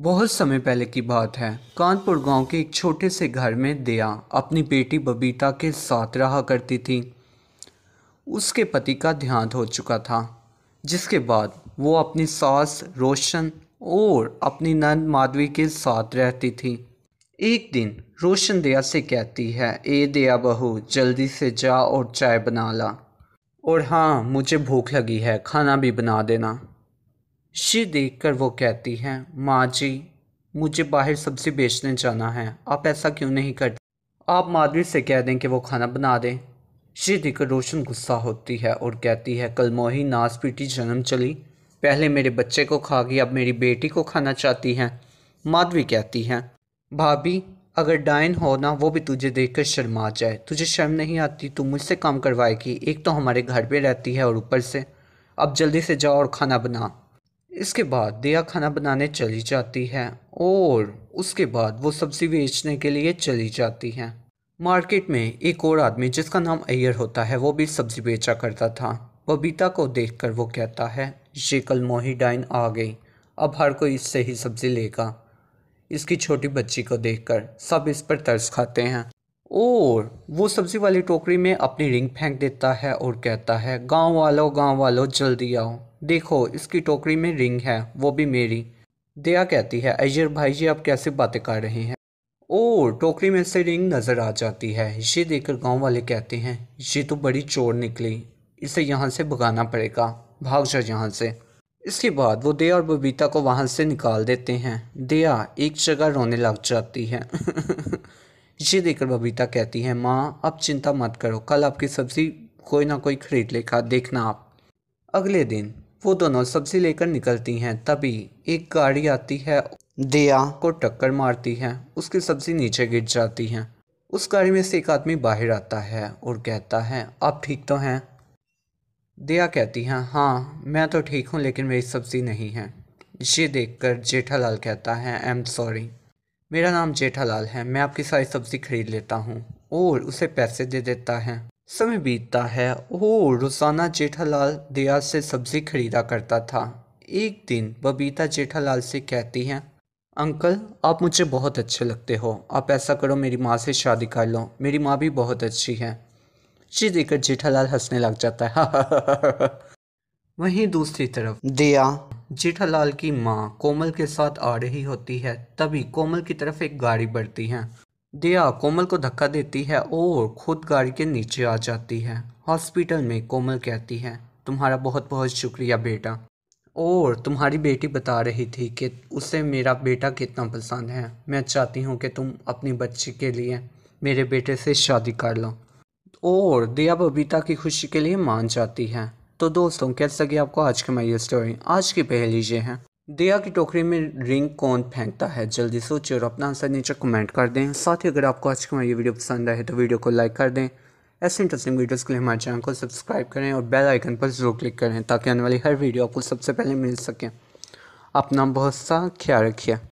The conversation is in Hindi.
बहुत समय पहले की बात है कानपुर गांव के एक छोटे से घर में दया अपनी बेटी बबीता के साथ रहा करती थी उसके पति का देहांत हो चुका था जिसके बाद वो अपनी सास रोशन और अपनी नंद माधवी के साथ रहती थी एक दिन रोशन दया से कहती है ए दया बहू जल्दी से जा और चाय बना ला और हाँ मुझे भूख लगी है खाना भी बना देना शी देखकर वो कहती है माँ जी मुझे बाहर सब्ज़ी बेचने जाना है आप ऐसा क्यों नहीं करते आप माधुरी से कह दें कि वो खाना बना दें शी देखकर रोशन गुस्सा होती है और कहती है कल मोही नाज पीटी जन्म चली पहले मेरे बच्चे को खा गई अब मेरी बेटी को खाना चाहती हैं माधवी कहती है भाभी अगर डाइन हो ना वो भी तुझे देखकर शर्मा जाए तुझे शर्म नहीं आती तू मुझसे काम करवाएगी एक तो हमारे घर पे रहती है और ऊपर से अब जल्दी से जाओ और खाना बना इसके बाद दिया खाना बनाने चली जाती है और उसके बाद वो सब्ज़ी बेचने के लिए चली जाती है मार्केट में एक और आदमी जिसका नाम अय्यर होता है वो भी सब्ज़ी बेचा करता था बबीता को देखकर वो कहता है ये कल मोहिडाइन आ गई अब हर कोई इससे ही सब्ज़ी लेगा इसकी छोटी बच्ची को देखकर सब इस पर तर्स खाते हैं और वो सब्ज़ी वाली टोकरी में अपनी रिंग फेंक देता है और कहता है गांव वालों गांव वालों जल्दी आओ देखो इसकी टोकरी में रिंग है वो भी मेरी दया कहती है अयर भाई जी आप कैसे बातें कर रहे हैं और टोकरी में से रिंग नज़र आ जाती है ये देखकर गांव वाले कहते हैं ये तो बड़ी चोर निकली इसे यहाँ से भगाना पड़ेगा भाग जा यहाँ से इसके बाद वो दया और बबीता को वहाँ से निकाल देते हैं दया एक जगह रोने लग जाती है जिसे देखकर बबीता कहती है माँ अब चिंता मत करो कल आपकी सब्ज़ी कोई ना कोई खरीद लेगा देखना आप अगले दिन वो दोनों सब्ज़ी लेकर निकलती हैं तभी एक गाड़ी आती है दिया को टक्कर मारती है उसकी सब्ज़ी नीचे गिर जाती है उस गाड़ी में से एक आदमी बाहर आता है और कहता है आप ठीक तो हैं दिया कहती है हाँ मैं तो ठीक हूँ लेकिन मेरी सब्ज़ी नहीं है ये देखकर जेठालाल कहता है आई एम सॉरी मेरा नाम जेठालाल है मैं आपकी सारी सब्जी खरीद लेता हूँ और उसे पैसे दे देता है समय बीतता है और रोज़ाना जेठालाल दया से सब्जी खरीदा करता था एक दिन बबीता जेठालाल से कहती है अंकल आप मुझे बहुत अच्छे लगते हो आप ऐसा करो मेरी माँ से शादी कर लो मेरी माँ भी बहुत अच्छी है जी देखकर जेठालाल हंसने लग जाता है वहीं दूसरी तरफ दिया जेठालाल की माँ कोमल के साथ आ रही होती है तभी कोमल की तरफ एक गाड़ी बढ़ती है दिया कोमल को धक्का देती है और खुद गाड़ी के नीचे आ जाती है हॉस्पिटल में कोमल कहती है तुम्हारा बहुत बहुत शुक्रिया बेटा और तुम्हारी बेटी बता रही थी कि उसे मेरा बेटा कितना पसंद है मैं चाहती हूँ कि तुम अपनी बच्ची के लिए मेरे बेटे से शादी कर लो और दिया बबीता की खुशी के लिए मान जाती है तो दोस्तों कैसे लगी आपको आज की माई स्टोरी आज की पहली ये है दिया की टोकरी में रिंग कौन फेंकता है जल्दी सोचिए और अपना आंसर नीचे कमेंट कर दें साथ ही अगर आपको आज की मेरी वीडियो पसंद आए तो वीडियो को लाइक कर दें ऐसे इंटरेस्टिंग वीडियोस के लिए हमारे चैनल को सब्सक्राइब करें और बेल आइकन पर ज़रूर क्लिक करें ताकि आने वाली हर वीडियो आपको सबसे पहले मिल सके अपना बहुत सा ख्याल रखिए